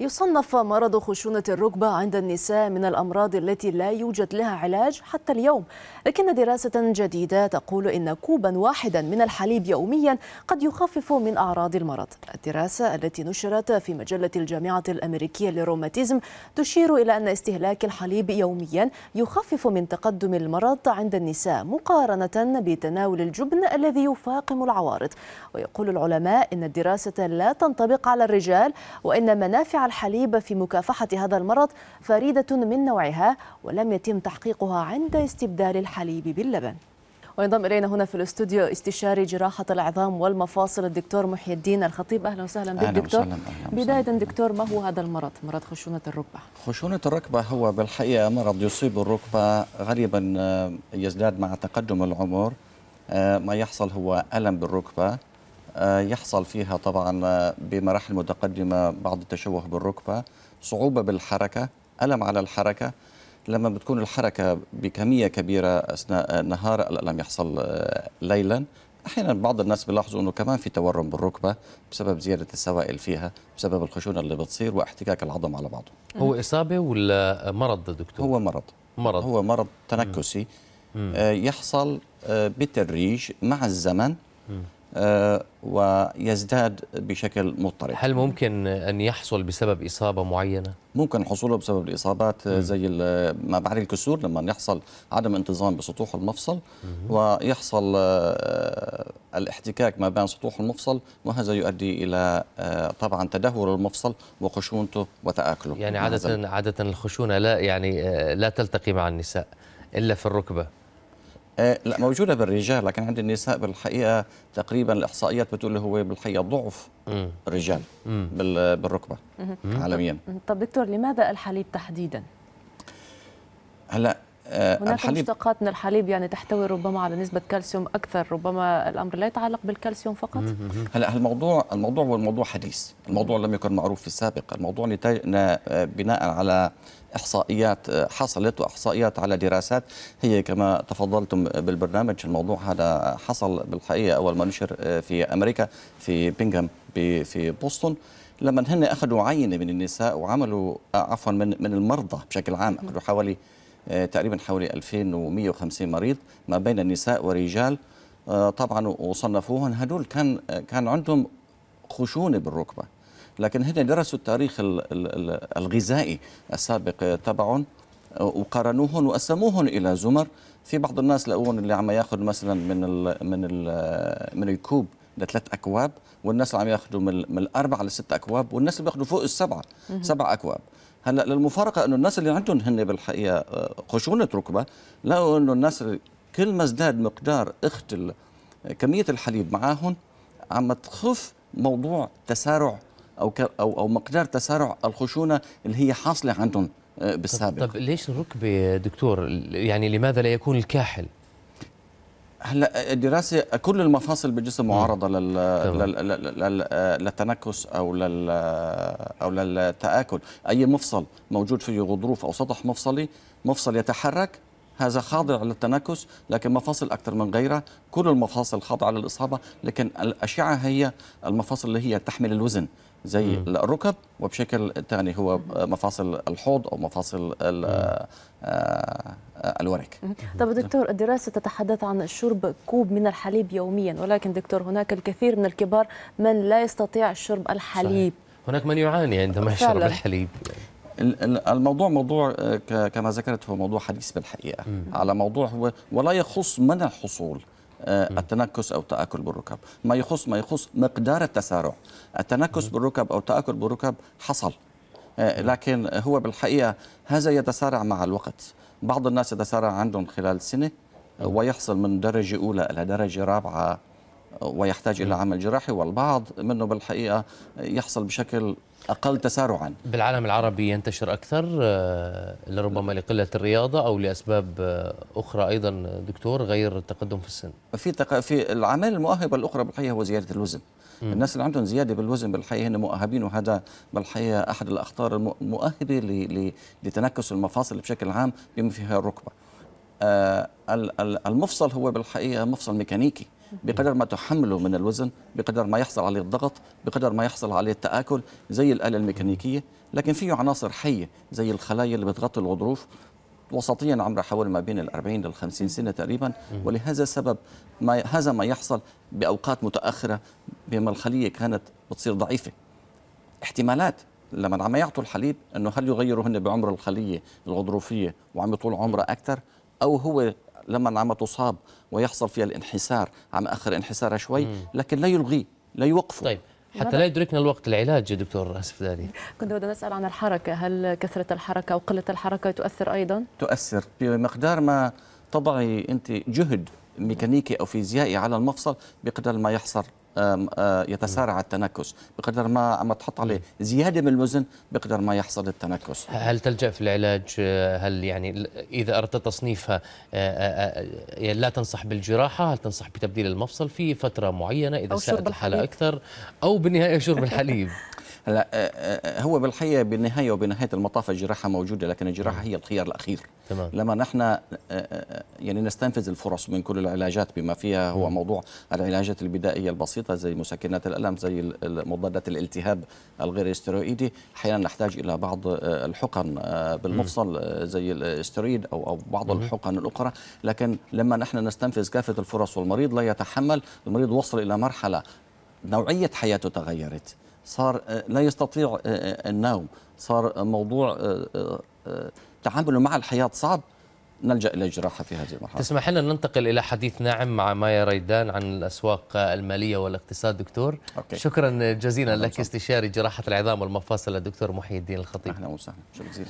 يصنف مرض خشونة الركبة عند النساء من الأمراض التي لا يوجد لها علاج حتى اليوم لكن دراسة جديدة تقول إن كوبا واحدا من الحليب يوميا قد يخفف من أعراض المرض الدراسة التي نشرت في مجلة الجامعة الأمريكية للروماتيزم تشير إلى أن استهلاك الحليب يوميا يخفف من تقدم المرض عند النساء مقارنة بتناول الجبن الذي يفاقم العوارض ويقول العلماء إن الدراسة لا تنطبق على الرجال وإن منافع الحليب في مكافحة هذا المرض فريدة من نوعها ولم يتم تحقيقها عند استبدال الحليب باللبن وينضم الينا هنا في الاستوديو استشاري جراحه العظام والمفاصل الدكتور محي الدين الخطيب اهلا وسهلا بك دكتور أهلا وسهلا. بدايه دكتور ما هو هذا المرض مرض خشونه الركبه خشونه الركبه هو بالحقيقه مرض يصيب الركبه غالبا آه، يزداد مع تقدم العمر آه، ما يحصل هو الم بالركبه آه، يحصل فيها طبعا آه، بمراحل متقدمة بعض التشوه بالركبة صعوبة بالحركة ألم على الحركة لما بتكون الحركة بكمية كبيرة أثناء النهار الألم يحصل آه، ليلا احيانا بعض الناس بيلاحظوا انه كمان في تورم بالركبه بسبب زياده السوائل فيها بسبب الخشونه اللي بتصير واحتكاك العظم على بعضه هو اصابه ولا مرض دكتور هو مرض مرض هو مرض تنكسي يحصل بالتدريج مع الزمن آه، ويزداد بشكل مضطرب هل ممكن أن يحصل بسبب إصابة معينة؟ ممكن حصوله بسبب الإصابات آه، زي آه، ما بعد الكسور لما يحصل عدم انتظام بسطوح المفصل ويحصل الاحتكاك ما بين سطوح المفصل وهذا يؤدي إلى طبعا تدهور المفصل وخشونته وتآكله يعني عادة, عادة الخشونة لا يعني لا تلتقي مع النساء إلا في الركبة آه، لا موجوده بالرجال لكن عند النساء بالحقيقه تقريبا الاحصائيات بتقول هو بالحقيقه ضعف الرجال بالركبه عالميا طب دكتور لماذا الحليب تحديدا هلا آه، هناك الحليب مشتقات من الحليب يعني تحتوي ربما على نسبة كالسيوم أكثر ربما الأمر لا يتعلق بالكالسيوم فقط هلا الموضوع الموضوع هو الموضوع حديث الموضوع لم يكن معروف في السابق الموضوع نتاج آه، بناء على احصائيات آه، حصلت واحصائيات على دراسات هي كما تفضلتم بالبرنامج الموضوع هذا حصل بالحقيقه اول ما نشر في امريكا في بينغهام في بوسطن لما هن اخذوا عينه من النساء وعملوا عفوا من من المرضى بشكل عام اخذوا حوالي آه، تقريبا حوالي 2150 مريض ما بين النساء ورجال آه، طبعا وصنفوهم هدول كان كان عندهم خشونه بالركبه لكن هن درسوا التاريخ الغذائي السابق تبعهم آه، وقارنوهم وقسموهم الى زمر في بعض الناس لقوهم اللي عم ياخذ مثلا من الـ من الـ من الكوب لثلاث ثلاث اكواب والناس اللي عم ياخذوا من الاربعه لست اكواب والناس اللي بياخذوا فوق السبعه سبع اكواب هلا للمفارقه انه الناس اللي عندهم هن بالحقيقه آه، خشونه ركبه لقوا انه الناس كل ما ازداد مقدار اخت كميه الحليب معاهم عم تخف موضوع تسارع او او او مقدار تسارع الخشونه اللي هي حاصله عندهم آه، بالسابق طب, طب ليش الركبه دكتور يعني لماذا لا يكون الكاحل هلا الدراسه كل المفاصل بالجسم معرضه لل... لل... لل... للتنكس او لل او للتاكل اي مفصل موجود فيه غضروف او سطح مفصلي مفصل يتحرك هذا خاضع للتنكس لكن مفاصل اكثر من غيرها كل المفاصل خاضعه للاصابه لكن الاشعه هي المفاصل اللي هي تحمل الوزن زي مم. الركب وبشكل ثاني هو مفاصل الحوض او مفاصل الورك طب دكتور الدراسة تتحدث عن شرب كوب من الحليب يوميا ولكن دكتور هناك الكثير من الكبار من لا يستطيع شرب الحليب صحيح. هناك من يعاني عندما يشرب الحليب الموضوع موضوع آه، كما ذكرت هو موضوع حديث بالحقيقه مم. على موضوع هو ولا يخص منع حصول آه، التنكس او تاكل بالركب ما يخص ما يخص مقدار التسارع التنكس بالركب او تاكل بالركب حصل آه، لكن هو بالحقيقه هذا يتسارع مع الوقت بعض الناس إذا صار عندهم خلال سنة آه، ويحصل من درجة أولى إلى درجة رابعة ويحتاج الى عمل جراحي والبعض منه بالحقيقه يحصل بشكل اقل تسارعا بالعالم العربي ينتشر اكثر آه، لربما لقله الرياضه او لاسباب آه، اخرى ايضا دكتور غير التقدم في السن في تق... في العمل المؤهبه الاخرى بالحقيقه هو زياده الوزن م. الناس اللي عندهم زياده بالوزن بالحقيقه هن مؤهبين وهذا بالحقيقه احد الاخطار المؤهبه ل... ل... لتنكس المفاصل بشكل عام بما فيها الركبه آه المفصل هو بالحقيقه مفصل ميكانيكي بقدر ما تحمله من الوزن بقدر ما يحصل عليه الضغط بقدر ما يحصل عليه التآكل زي الآلة الميكانيكية لكن فيه عناصر حية زي الخلايا اللي بتغطي الغضروف وسطيا عمرها حوالي ما بين ال 40 لل 50 سنه تقريبا ولهذا السبب ما هذا ما يحصل باوقات متاخره بما الخليه كانت بتصير ضعيفه احتمالات لما عم يعطوا الحليب انه هل يغيروا هن بعمر الخليه الغضروفيه وعم يطول عمرها اكثر او هو لما عم تصاب ويحصل فيها الانحسار عم أخر انحسارها شوي لكن لا يلغيه لا يوقفه طيب حتى لا يدركنا الوقت العلاج يا دكتور اسف داني كنت بدي اسال عن الحركه هل كثره الحركه او قله الحركه تؤثر ايضا تؤثر بمقدار ما تضعي انت جهد ميكانيكي او فيزيائي على المفصل بقدر ما يحصل يتسارع التنكس بقدر ما عم تحط عليه زياده من الوزن بقدر ما يحصل التنكس هل تلجا في العلاج آه، هل يعني اذا اردت تصنيفها آه، آه، يعني لا تنصح بالجراحه هل تنصح بتبديل المفصل في فتره معينه اذا ساءت الحاله اكثر او بالنهايه شرب الحليب هلا آه، آه، هو بالحقيقه بالنهايه وبنهايه المطاف الجراحه موجوده لكن الجراحه نعم. هي الخيار الاخير تمام. لما نحن آه، يعني نستنفذ الفرص من كل العلاجات بما فيها هو نعم. موضوع العلاجات البدائيه البسيطه زي مسكنات الالم زي مضادات الالتهاب الغير استيرويدي احيانا نحتاج الى بعض الحقن بالمفصل زي الاسترويد او او بعض الحقن الاخرى لكن لما نحن نستنفذ كافه الفرص والمريض لا يتحمل المريض وصل الى مرحله نوعيه حياته تغيرت صار آه، لا يستطيع آه، آه، النوم صار موضوع تعامله مع الحياة صعب نلجا الى جراحه في هذه المرحله. تسمح لنا ننتقل الى حديث ناعم مع مايا ريدان عن الاسواق الماليه والاقتصاد دكتور. أوكي. شكرا جزيلا لك استشاري جراحه العظام والمفاصل الدكتور محي الدين الخطيب. اهلا وسهلا شكرا جزيلا.